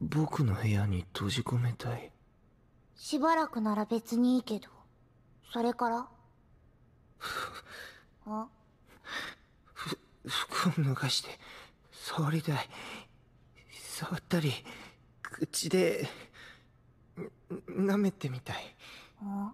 僕の部屋に閉じ込めたいしばらくなら別にいいけどそれからふふ服を脱がして触りたい触ったり口で舐めてみたいあ